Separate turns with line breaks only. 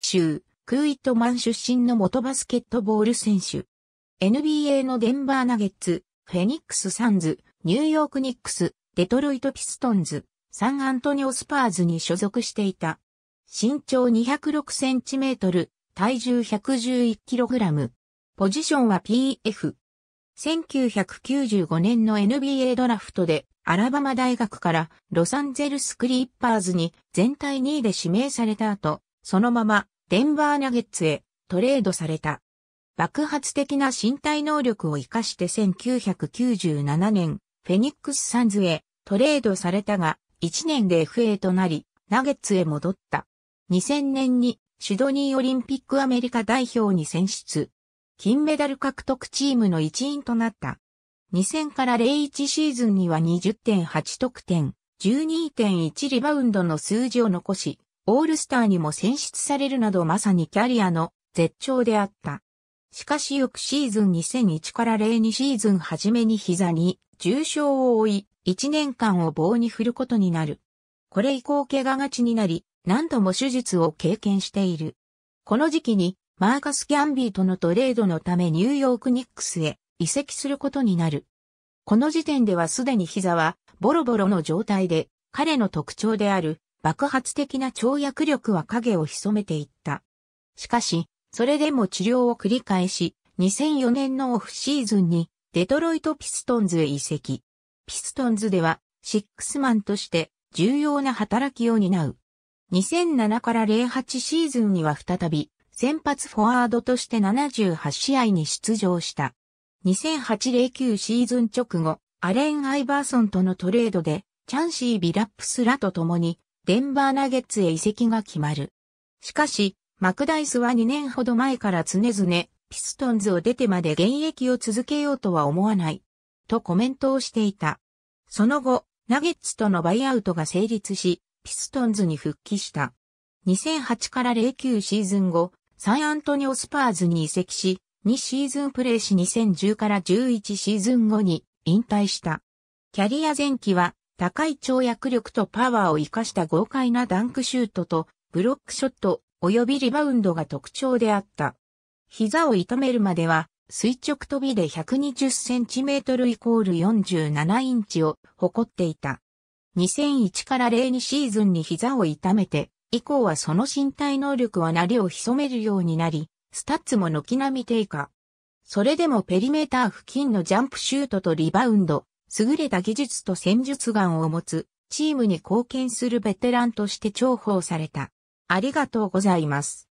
州、クーイットマン出身の元バスケットボール選手。NBA のデンバーナゲッツ、フェニックスサンズ、ニューヨークニックス、デトロイトピストンズ、サンアントニオスパーズに所属していた。身長206センチメートル、体重111キログラム。ポジションは PF。1995年の NBA ドラフトでアラバマ大学からロサンゼルスクリッパーズに全体2位で指名された後、そのままデンバーナゲッツへトレードされた。爆発的な身体能力を活かして1997年、フェニックスサンズへトレードされたが、1年で FA となり、ナゲッツへ戻った。2000年にシドニーオリンピックアメリカ代表に選出。金メダル獲得チームの一員となった。2000から01シーズンには20.8得点、12.1リバウンドの数字を残し、オールスターにも選出されるなどまさにキャリアの絶頂であった。しかし翌シーズン2001から02シーズン初めに膝に重傷を負い、1年間を棒に振ることになる。これ以降怪我がちになり、何度も手術を経験している。この時期にマーカス・ギャンビーとのトレードのためニューヨークニックスへ移籍することになる。この時点ではすでに膝はボロボロの状態で、彼の特徴である爆発的な跳躍力は影を潜めていった。しかし、それでも治療を繰り返し、2004年のオフシーズンにデトロイトピストンズへ移籍。ピストンズではシックスマンとして重要な働きを担う。2007から08シーズンには再び先発フォワードとして78試合に出場した。2008-09シーズン直後、アレン・アイバーソンとのトレードでチャンシー・ビラップスらと共にデンバーナゲッツへ移籍が決まる。しかし、マクダイスは2年ほど前から常々、ピストンズを出てまで現役を続けようとは思わない、とコメントをしていた。その後、ナゲッツとのバイアウトが成立し、ピストンズに復帰した。2008から09シーズン後、サンアントニオスパーズに移籍し、2シーズンプレーし2010から11シーズン後に引退した。キャリア前期は高い跳躍力とパワーを生かした豪快なダンクシュートとブロックショット及びリバウンドが特徴であった。膝を痛めるまでは垂直飛びで 120cm イコール47インチを誇っていた。2001から02シーズンに膝を痛めて、以降はその身体能力はなりを潜めるようになり、スタッツも軒並み低下。それでもペリメーター付近のジャンプシュートとリバウンド、優れた技術と戦術眼を持つ、チームに貢献するベテランとして重宝された。ありがとうございます。